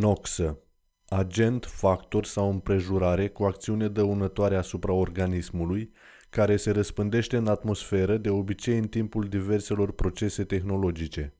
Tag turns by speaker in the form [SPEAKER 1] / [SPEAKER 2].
[SPEAKER 1] Noxă. Agent, factor sau împrejurare cu acțiune dăunătoare asupra organismului, care se răspândește în atmosferă de obicei în timpul diverselor procese tehnologice.